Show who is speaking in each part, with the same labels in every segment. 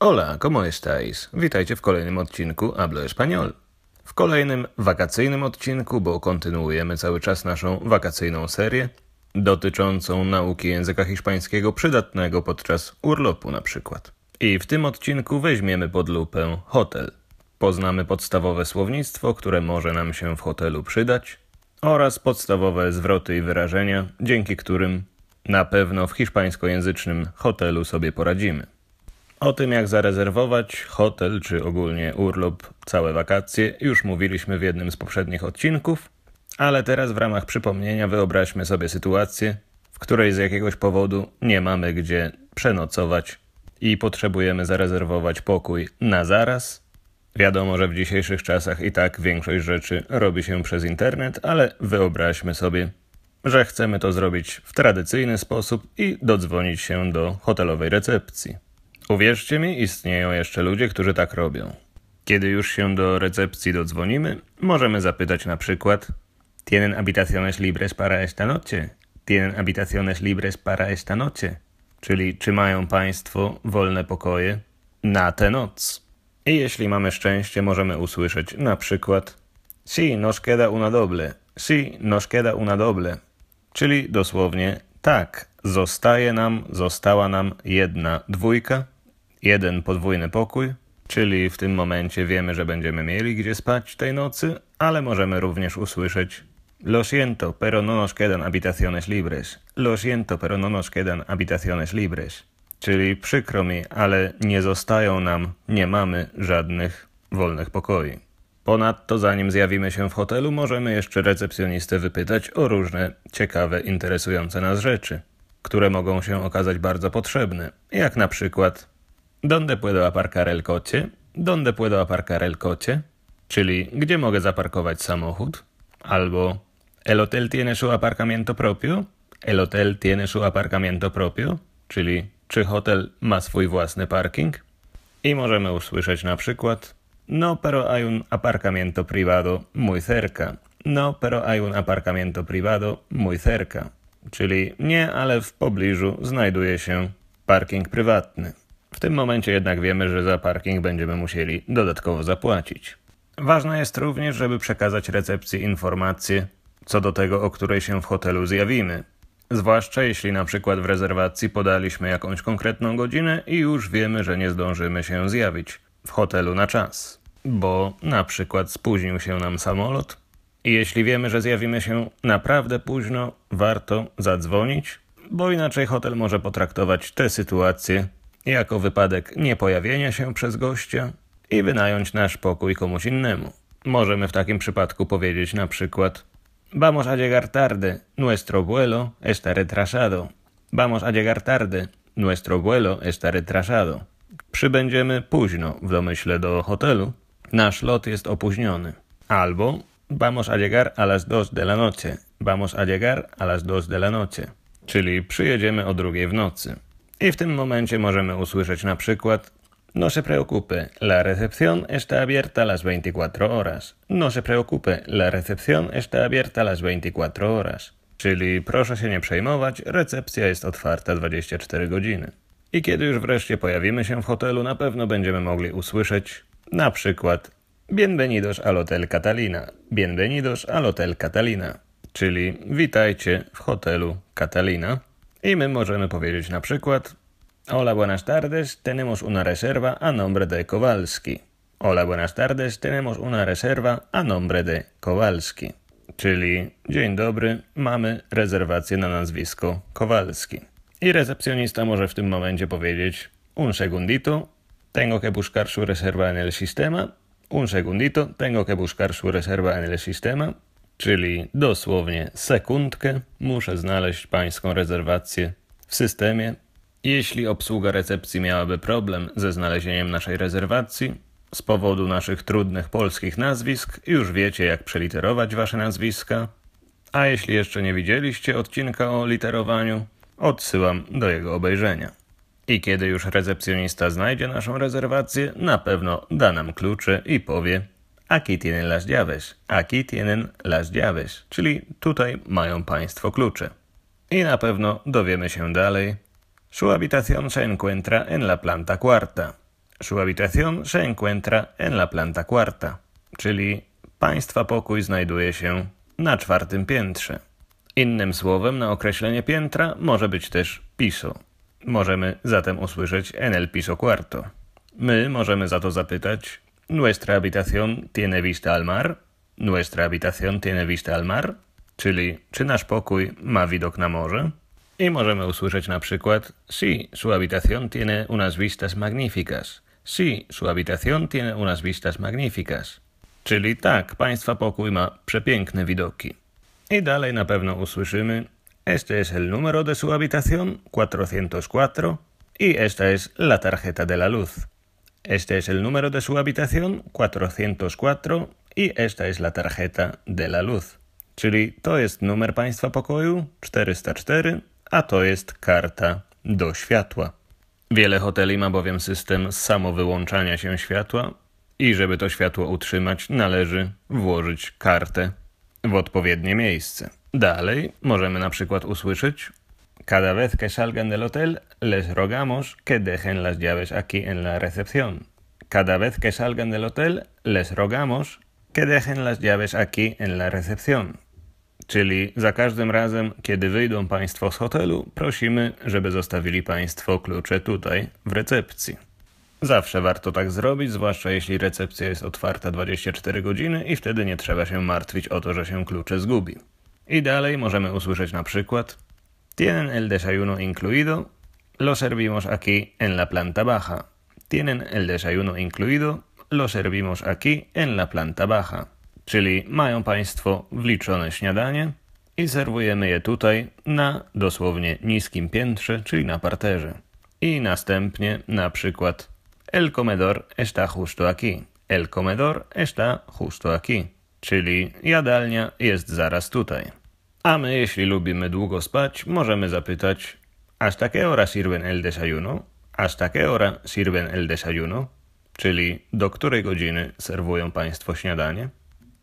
Speaker 1: Hola, ¿cómo estáis? Witajcie w kolejnym odcinku Hablo Español. W kolejnym wakacyjnym odcinku, bo kontynuujemy cały czas naszą wakacyjną serię dotyczącą nauki języka hiszpańskiego przydatnego podczas urlopu na przykład. I w tym odcinku weźmiemy pod lupę hotel. Poznamy podstawowe słownictwo, które może nam się w hotelu przydać oraz podstawowe zwroty i wyrażenia, dzięki którym na pewno w hiszpańskojęzycznym hotelu sobie poradzimy. O tym, jak zarezerwować hotel czy ogólnie urlop, całe wakacje, już mówiliśmy w jednym z poprzednich odcinków, ale teraz w ramach przypomnienia wyobraźmy sobie sytuację, w której z jakiegoś powodu nie mamy gdzie przenocować i potrzebujemy zarezerwować pokój na zaraz. Wiadomo, że w dzisiejszych czasach i tak większość rzeczy robi się przez internet, ale wyobraźmy sobie, że chcemy to zrobić w tradycyjny sposób i dodzwonić się do hotelowej recepcji. Uwierzcie mi, istnieją jeszcze ludzie, którzy tak robią. Kiedy już się do recepcji dodzwonimy, możemy zapytać na przykład ¿Tienen habitaciones libres para esta noche? ¿Tienen habitaciones libres para esta noche? Czyli czy mają Państwo wolne pokoje na tę noc? I jeśli mamy szczęście, możemy usłyszeć na przykład Si nos queda una doble. Si nos queda una doble. Czyli dosłownie tak, zostaje nam, została nam jedna dwójka jeden podwójny pokój, czyli w tym momencie wiemy, że będziemy mieli gdzie spać tej nocy, ale możemy również usłyszeć Lo siento, pero no nos quedan habitaciones libres. Lo siento, pero no nos quedan habitaciones libres. Czyli przykro mi, ale nie zostają nam, nie mamy żadnych wolnych pokoi. Ponadto, zanim zjawimy się w hotelu, możemy jeszcze recepcjonistę wypytać o różne ciekawe, interesujące nas rzeczy, które mogą się okazać bardzo potrzebne, jak na przykład Donde puedo aparcar el coche? Donde puedo aparcar el coche? Czyli gdzie mogę zaparkować samochód? Albo El hotel tiene su aparcamiento propio? El hotel tiene su aparcamiento propio? Czyli czy hotel ma swój własny parking? I możemy usłyszeć na przykład No pero hay un aparcamiento privado muy cerca. No pero hay un aparcamiento privado muy cerca. Czyli nie, ale w pobliżu znajduje się parking prywatny. W tym momencie jednak wiemy, że za parking będziemy musieli dodatkowo zapłacić. Ważne jest również, żeby przekazać recepcji informacje co do tego, o której się w hotelu zjawimy. Zwłaszcza jeśli na przykład w rezerwacji podaliśmy jakąś konkretną godzinę i już wiemy, że nie zdążymy się zjawić w hotelu na czas, bo na przykład spóźnił się nam samolot. I jeśli wiemy, że zjawimy się naprawdę późno, warto zadzwonić, bo inaczej hotel może potraktować tę sytuację jako wypadek niepojawienia się przez gościa i wynająć nasz pokój komuś innemu. Możemy w takim przypadku powiedzieć na przykład Vamos a llegar tarde, nuestro vuelo está retrasado. Vamos a llegar tarde, nuestro vuelo está retrasado. Przybędziemy późno w domyśle do hotelu. Nasz lot jest opóźniony. Albo vamos a llegar a las dos de la noche. Vamos a llegar a las dos de la noche. Czyli przyjedziemy o drugiej w nocy. I w tym momencie możemy usłyszeć na przykład No se preocupe, la recepción está abierta las 24 horas. No se preocupe, la recepción está abierta las 24 horas. Czyli proszę się nie przejmować, recepcja jest otwarta 24 godziny. I kiedy już wreszcie pojawimy się w hotelu, na pewno będziemy mogli usłyszeć na przykład Bienvenidos al Hotel Catalina. Bienvenidos al Hotel Catalina. Czyli witajcie w hotelu Catalina. I my możemy powiedzieć na przykład Hola, buenas tardes, tenemos una reserva a nombre de Kowalski. Hola, buenas tardes, tenemos una reserva a nombre de Kowalski. Czyli dzień dobry, mamy rezerwację na nazwisko Kowalski. I recepcjonista może w tym momencie powiedzieć Un segundito, tengo que buscar su reserva en el sistema. Un segundito, tengo que buscar su reserva en el sistema czyli dosłownie sekundkę, muszę znaleźć pańską rezerwację w systemie. Jeśli obsługa recepcji miałaby problem ze znalezieniem naszej rezerwacji, z powodu naszych trudnych polskich nazwisk, już wiecie jak przeliterować wasze nazwiska. A jeśli jeszcze nie widzieliście odcinka o literowaniu, odsyłam do jego obejrzenia. I kiedy już recepcjonista znajdzie naszą rezerwację, na pewno da nam klucze i powie, Aquí tienen las llaves. Aquí tienen las llaves. Czyli tutaj mają Państwo klucze. I na pewno dowiemy się dalej. Su habitación se encuentra en la planta cuarta. Su habitación se encuentra en la planta cuarta. Czyli Państwa pokój znajduje się na czwartym piętrze. Innym słowem na określenie piętra może być też piso. Możemy zatem usłyszeć en el piso cuarto. My możemy za to zapytać Nuestra habitación tiene vista al mar. Nuestra habitación tiene vista al mar. Czyli, czy nasz pokój ma widok na morze? I możemy usłyszeć na przykład: Sí, su habitación tiene unas vistas magníficas. Sí, su habitación tiene unas vistas magníficas. Czyli tak, państwa pokój ma przepiękne widoki. I dalej na pewno usłyszymy: Este es el número de su habitación 404 y esta es la tarjeta de la luz. Este es el número de su habitación 404 i y esta es la tarjeta de la luz. Czyli to jest numer państwa pokoju 404, a to jest karta do światła. Wiele hoteli ma bowiem system samowyłączania się światła i żeby to światło utrzymać, należy włożyć kartę w odpowiednie miejsce. Dalej możemy na przykład usłyszeć cada vez que salgan del hotel les rogamos que dejen las llaves aquí en la recepción. Cada vez que salgan del hotel les rogamos que dejen las llaves aquí en la recepción. Czyli za każdym razem, kiedy wyjdą Państwo z hotelu, prosimy, żeby zostawili Państwo klucze tutaj, w recepcji. Zawsze warto tak zrobić, zwłaszcza jeśli recepcja jest otwarta 24 godziny i wtedy nie trzeba się martwić o to, że się klucze zgubi. I dalej możemy usłyszeć na przykład Tienen el desayuno incluido, lo servimos aquí en la planta baja. Tienen el desayuno incluido, lo servimos aquí en la planta baja. Czyli mają Państwo wliczone śniadanie i serwujemy je tutaj na dosłownie niskim piętrze, czyli na parterze. I następnie na przykład El comedor está justo aquí. El comedor está justo aquí. Czyli jadalnia jest zaraz tutaj. A my, jeśli lubimy długo spać, możemy zapytać ¿Hasta qué hora sirven el desayuno? ¿Hasta qué hora sirven el desayuno? Czyli do której godziny serwują Państwo śniadanie?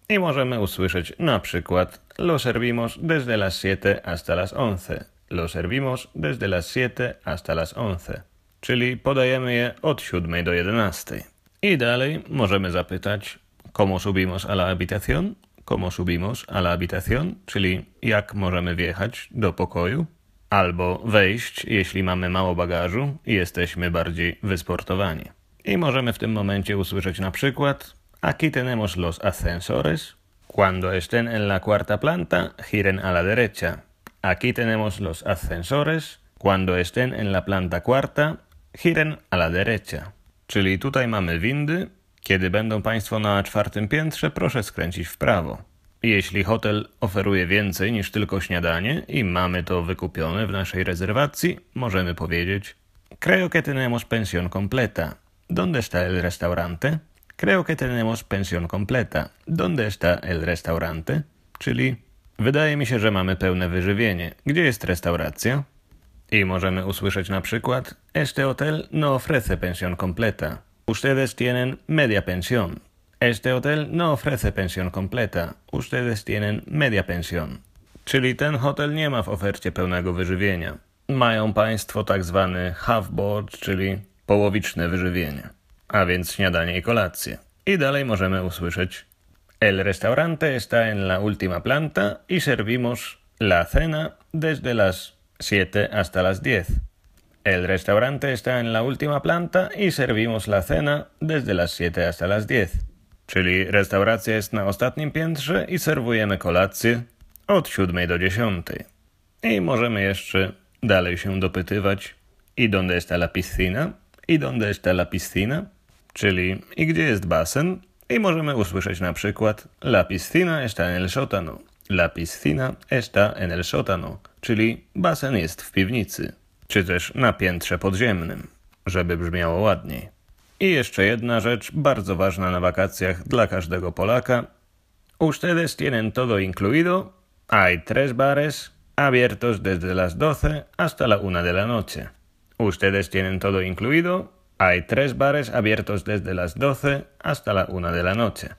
Speaker 1: I możemy usłyszeć na przykład Lo servimos desde las 7 hasta las 11. Lo servimos desde las 7 hasta las 11. Czyli podajemy je od 7 do 11. I dalej możemy zapytać ¿Cómo subimos a la habitación? como subimos a la habitación, czyli jak możemy wjechać do pokoju, albo wejść, jeśli mamy mało bagażu i jesteśmy bardziej wysportowani. I możemy w tym momencie usłyszeć na przykład Aquí tenemos los ascensores. Cuando estén en la cuarta planta, giren a la derecha. Aquí tenemos los ascensores. Cuando estén en la planta cuarta, giren a la derecha. Czyli tutaj mamy windy, kiedy będą Państwo na czwartym piętrze, proszę skręcić w prawo. Jeśli hotel oferuje więcej niż tylko śniadanie i mamy to wykupione w naszej rezerwacji, możemy powiedzieć: Creo que tenemos pensión completa. ¿Dónde está el restaurante? Creo que tenemos pensión completa. ¿Dónde está el restaurante? Czyli wydaje mi się, że mamy pełne wyżywienie. Gdzie jest restauracja? I możemy usłyszeć na przykład: Este hotel no ofrece pensión completa. Ustedes tienen media pensión. Este hotel no ofrece pensión completa. Ustedes tienen media pensión. Czyli ten hotel nie ma w ofercie pełnego wyżywienia. Mają Państwo tak zwany half board, czyli połowiczne wyżywienie, a więc śniadanie i kolację. I dalej możemy usłyszeć: El restaurante está en la última planta y servimos la cena desde las 7 hasta las 10. El restaurante está en la última planta i y servimos la cena desde las 7 hasta las 10. Czyli restauracja jest na ostatnim piętrze i serwujemy kolację od 7 do 10. I możemy jeszcze dalej się dopytywać i donde está la piscina? I donde está la piscina? Czyli i gdzie jest basen? I możemy usłyszeć na przykład La piscina está en el sótano. La piscina está en el sótano. Czyli basen jest w piwnicy czy też na piętrze podziemnym, żeby brzmiało ładniej. I jeszcze jedna rzecz bardzo ważna na wakacjach dla każdego Polaka. Ustedes tienen todo incluido. Hay tres bares abiertos desde las 12 hasta la 1 de la noche. Ustedes tienen todo incluido. Hay tres bares abiertos desde las 12 hasta la 1 de la noche.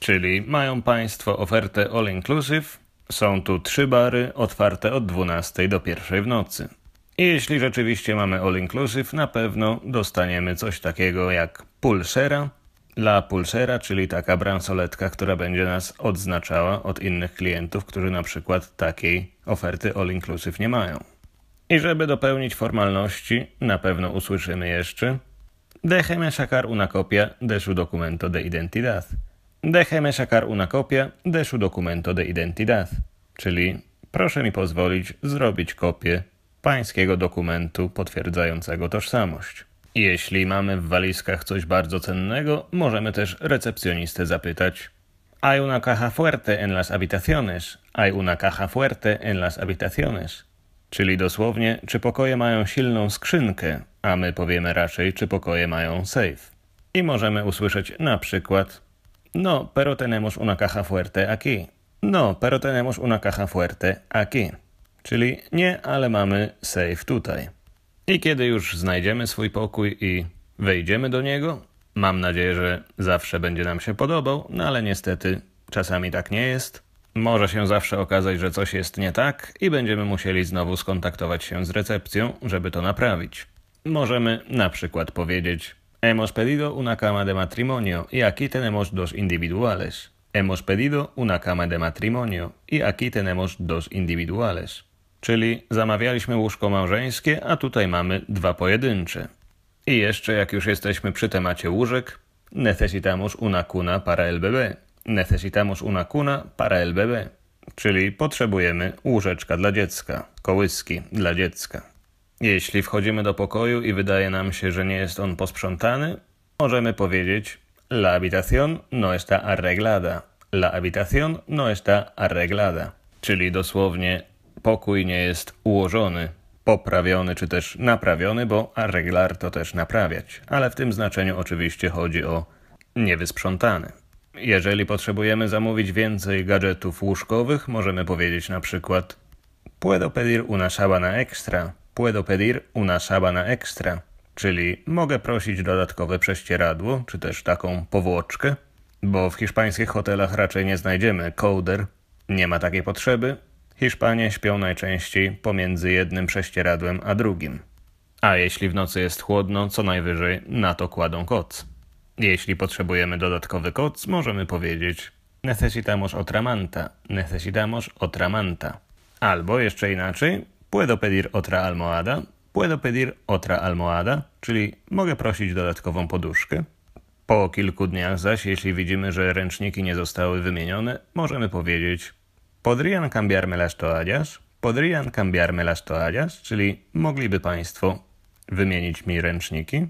Speaker 1: Czyli mają Państwo ofertę all inclusive. Są tu trzy bary otwarte od 12 do 1 w nocy. Jeśli rzeczywiście mamy all inclusive, na pewno dostaniemy coś takiego jak pulsera dla pulsera, czyli taka bransoletka, która będzie nas odznaczała od innych klientów, którzy na przykład takiej oferty all inclusive nie mają. I żeby dopełnić formalności, na pewno usłyszymy jeszcze Déjeme sacar una copia de su documento de identidad. Déjeme sacar una copia de su documento de identidad. Czyli proszę mi pozwolić zrobić kopię pańskiego dokumentu potwierdzającego tożsamość. Jeśli mamy w walizkach coś bardzo cennego, możemy też recepcjonistę zapytać. Hay una caja fuerte en las habitaciones. Hay una caja fuerte en las habitaciones. Czyli dosłownie, czy pokoje mają silną skrzynkę, a my powiemy raczej, czy pokoje mają safe. I możemy usłyszeć na przykład: No, pero tenemos una caja fuerte aquí. No, pero tenemos una caja fuerte aquí. Czyli nie, ale mamy save tutaj. I kiedy już znajdziemy swój pokój i wejdziemy do niego, mam nadzieję, że zawsze będzie nam się podobał, no ale niestety czasami tak nie jest. Może się zawsze okazać, że coś jest nie tak i będziemy musieli znowu skontaktować się z recepcją, żeby to naprawić. Możemy na przykład powiedzieć: Hemos pedido una cama de matrimonio y aquí tenemos dos individuales. Hemos pedido una cama de matrimonio y aquí tenemos dos individuales. Czyli zamawialiśmy łóżko małżeńskie, a tutaj mamy dwa pojedyncze. I jeszcze, jak już jesteśmy przy temacie łóżek, necesitamos una cuna para el bebé. Necesitamos una cuna para el bebé. Czyli potrzebujemy łóżeczka dla dziecka, kołyski dla dziecka. Jeśli wchodzimy do pokoju i wydaje nam się, że nie jest on posprzątany, możemy powiedzieć La habitación no está arreglada. La habitación no está arreglada. Czyli dosłownie pokój nie jest ułożony, poprawiony czy też naprawiony, bo reglar to też naprawiać, ale w tym znaczeniu oczywiście chodzi o niewysprzątany. Jeżeli potrzebujemy zamówić więcej gadżetów łóżkowych, możemy powiedzieć na przykład Puedo pedir una sábana extra. Puedo pedir una sábana extra. Czyli mogę prosić dodatkowe prześcieradło, czy też taką powłoczkę, bo w hiszpańskich hotelach raczej nie znajdziemy kołder, nie ma takiej potrzeby, Hiszpanie śpią najczęściej pomiędzy jednym prześcieradłem a drugim. A jeśli w nocy jest chłodno, co najwyżej na to kładą koc. Jeśli potrzebujemy dodatkowy koc, możemy powiedzieć necesitamos otra manta, necesitamos otra manta. Albo jeszcze inaczej, puedo pedir otra almohada, puedo pedir otra almohada, czyli mogę prosić dodatkową poduszkę. Po kilku dniach zaś, jeśli widzimy, że ręczniki nie zostały wymienione, możemy powiedzieć Podrían cambiarme las toallas? Podrían cambiarme las toallas? Czyli mogliby Państwo wymienić mi ręczniki?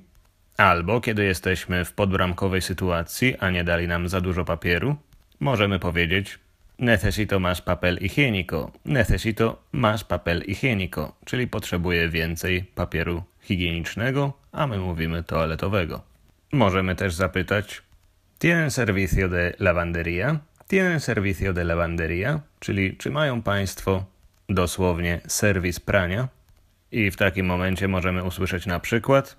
Speaker 1: Albo kiedy jesteśmy w podbramkowej sytuacji, a nie dali nam za dużo papieru, możemy powiedzieć necesito más papel higiénico, necesito más papel higiénico, czyli potrzebuję więcej papieru higienicznego, a my mówimy toaletowego. Możemy też zapytać, ¿tienen servicio de lavandería? ¿Tienen servicio de lavandería? Czyli czy mają Państwo dosłownie serwis prania? I w takim momencie możemy usłyszeć na przykład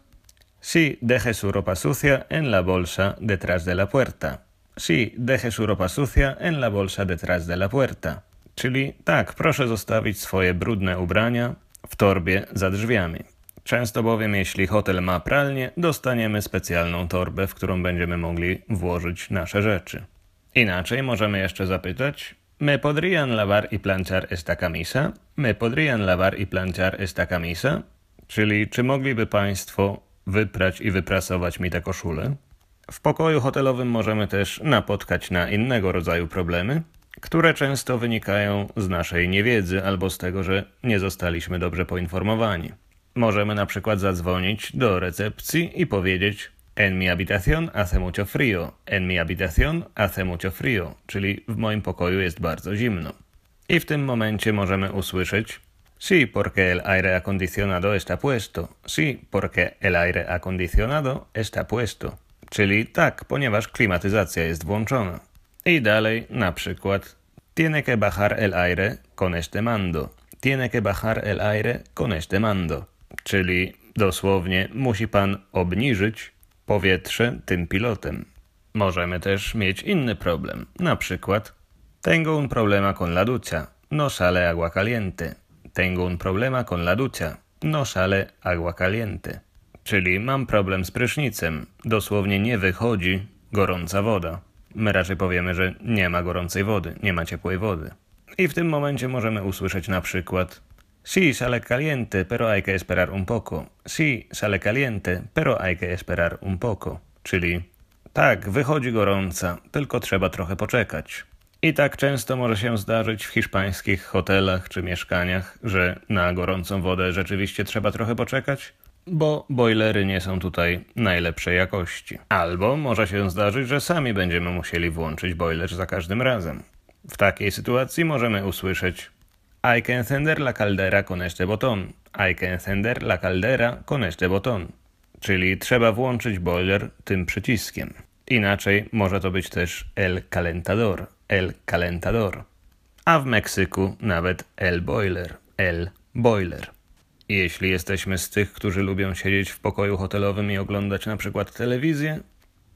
Speaker 1: Si deje su ropa sucia en la bolsa detrás de la puerta. Si deje su ropa sucia en la bolsa detrás de la puerta. Czyli tak, proszę zostawić swoje brudne ubrania w torbie za drzwiami. Często bowiem, jeśli hotel ma pralnię, dostaniemy specjalną torbę, w którą będziemy mogli włożyć nasze rzeczy. Inaczej możemy jeszcze zapytać: ¿Me podrían lavar i y planchar esta camisa? ¿Me podrían lavar i y planchar esta camisa? Czyli czy mogliby Państwo wyprać i wyprasować mi tę koszulę? W pokoju hotelowym możemy też napotkać na innego rodzaju problemy, które często wynikają z naszej niewiedzy albo z tego, że nie zostaliśmy dobrze poinformowani. Możemy na przykład zadzwonić do recepcji i powiedzieć: En mi habitación hace mucho frío. En mi habitación hace mucho frío, czyli w moim pokoju jest bardzo zimno. I w tym momencie możemy usłyszeć Sí, porque el aire acondicionado está puesto. Sí, porque el aire acondicionado está puesto. Czyli tak, ponieważ klimatyzacja jest włączona. I dalej, na przykład Tiene que bajar el aire con este mando. Tiene que bajar el aire con este mando. Czyli dosłownie musi pan obniżyć powietrze tym pilotem. Możemy też mieć inny problem, na przykład Tengo un problema con la ducha, no sale agua caliente. Tengo un problema con la ducha, no sale agua caliente. Czyli mam problem z prysznicem, dosłownie nie wychodzi gorąca woda. My raczej powiemy, że nie ma gorącej wody, nie ma ciepłej wody. I w tym momencie możemy usłyszeć na przykład Sí, sale caliente, pero hay que esperar un poco. Sí, sale caliente, pero hay que esperar un poco. Czyli tak, wychodzi gorąca, tylko trzeba trochę poczekać. I tak często może się zdarzyć w hiszpańskich hotelach czy mieszkaniach, że na gorącą wodę rzeczywiście trzeba trochę poczekać, bo bojlery nie są tutaj najlepszej jakości. Albo może się zdarzyć, że sami będziemy musieli włączyć bojler za każdym razem. W takiej sytuacji możemy usłyszeć Hay que encender la caldera con este botón. Hay que encender la caldera con este botón. Czyli trzeba włączyć boiler tym przyciskiem. Inaczej może to być też el calentador, el calentador. A w Meksyku nawet el boiler, el boiler. Jeśli jesteśmy z tych, którzy lubią siedzieć w pokoju hotelowym i oglądać na przykład telewizję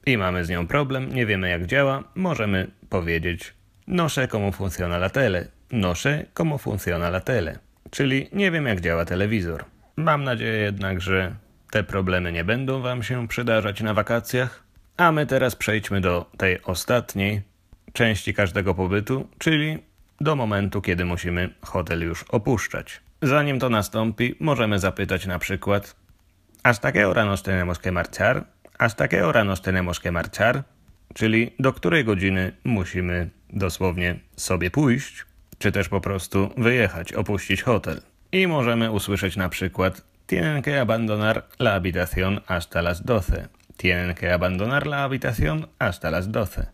Speaker 1: i mamy z nią problem, nie wiemy jak działa, możemy powiedzieć no sé cómo funciona la tele, Noszę como funciona la tele, czyli nie wiem jak działa telewizor. Mam nadzieję jednak, że te problemy nie będą Wam się przydarzać na wakacjach. A my teraz przejdźmy do tej ostatniej części każdego pobytu, czyli do momentu, kiedy musimy hotel już opuszczać. Zanim to nastąpi, możemy zapytać na przykład Hasta qué hora nos tenemos que marchar? Hasta qué hora nos tenemos que marchar? Czyli do której godziny musimy dosłownie sobie pójść czy też po prostu wyjechać, opuścić hotel. I możemy usłyszeć na przykład Tienen que abandonar la habitación hasta las 12. Tienen que abandonar la habitación hasta las 12.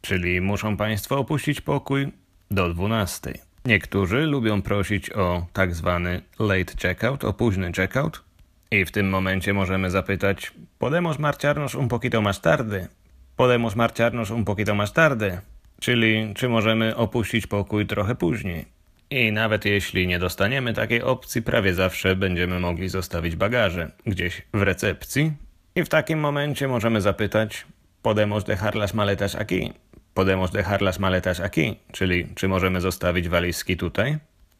Speaker 1: Czyli muszą Państwo opuścić pokój do 12. Niektórzy lubią prosić o tak zwany late checkout, o późny checkout. I w tym momencie możemy zapytać: Podemos marcharnos un poquito más tarde. Podemos marcharnos un poquito más tarde. Czyli czy możemy opuścić pokój trochę później. I nawet jeśli nie dostaniemy takiej opcji, prawie zawsze będziemy mogli zostawić bagaże gdzieś w recepcji. I w takim momencie możemy zapytać: Podemos dejar las maletas aquí? Podemos dejar las maletas aquí? Czyli czy możemy zostawić walizki tutaj?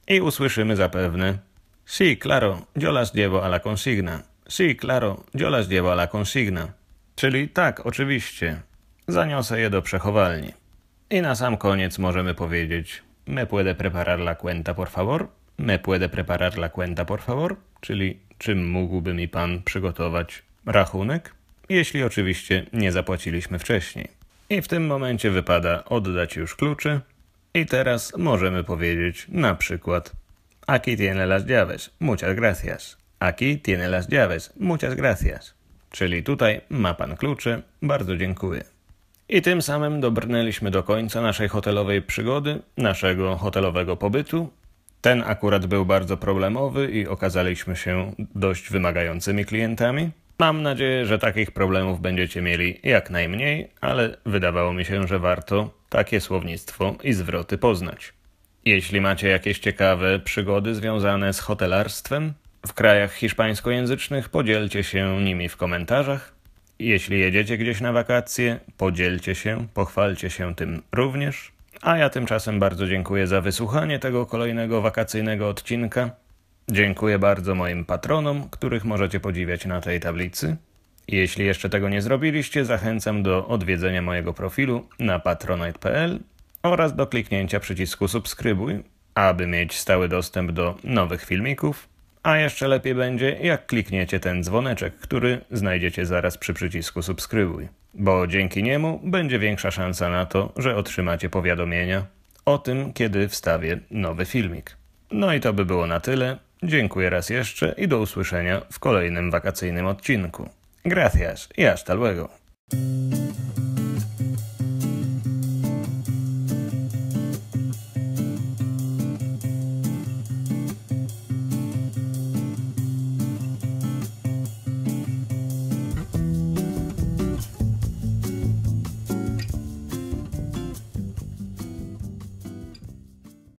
Speaker 1: I usłyszymy zapewne: Sí, claro, yo las llevo a la consigna. Sí, claro, yo las llevo a la consigna. Czyli tak, oczywiście. Zaniosę je do przechowalni. I na sam koniec możemy powiedzieć: Me puede preparar la cuenta, por favor? Me puede preparar la cuenta, por favor? Czyli czym mógłby mi pan przygotować rachunek? Jeśli oczywiście nie zapłaciliśmy wcześniej. I w tym momencie wypada oddać już klucze. I teraz możemy powiedzieć na przykład: Aquí tiene las llaves, muchas gracias. Aquí tiene las llaves, muchas gracias. Czyli tutaj ma pan klucze, bardzo dziękuję. I tym samym dobrnęliśmy do końca naszej hotelowej przygody, naszego hotelowego pobytu. Ten akurat był bardzo problemowy i okazaliśmy się dość wymagającymi klientami. Mam nadzieję, że takich problemów będziecie mieli jak najmniej, ale wydawało mi się, że warto takie słownictwo i zwroty poznać. Jeśli macie jakieś ciekawe przygody związane z hotelarstwem w krajach hiszpańskojęzycznych, podzielcie się nimi w komentarzach. Jeśli jedziecie gdzieś na wakacje, podzielcie się, pochwalcie się tym również. A ja tymczasem bardzo dziękuję za wysłuchanie tego kolejnego wakacyjnego odcinka. Dziękuję bardzo moim patronom, których możecie podziwiać na tej tablicy. Jeśli jeszcze tego nie zrobiliście, zachęcam do odwiedzenia mojego profilu na patronite.pl oraz do kliknięcia przycisku subskrybuj, aby mieć stały dostęp do nowych filmików. A jeszcze lepiej będzie, jak klikniecie ten dzwoneczek, który znajdziecie zaraz przy przycisku subskrybuj, bo dzięki niemu będzie większa szansa na to, że otrzymacie powiadomienia o tym, kiedy wstawię nowy filmik. No i to by było na tyle. Dziękuję raz jeszcze i do usłyszenia w kolejnym wakacyjnym odcinku.
Speaker 2: Gracias
Speaker 1: i hasta luego.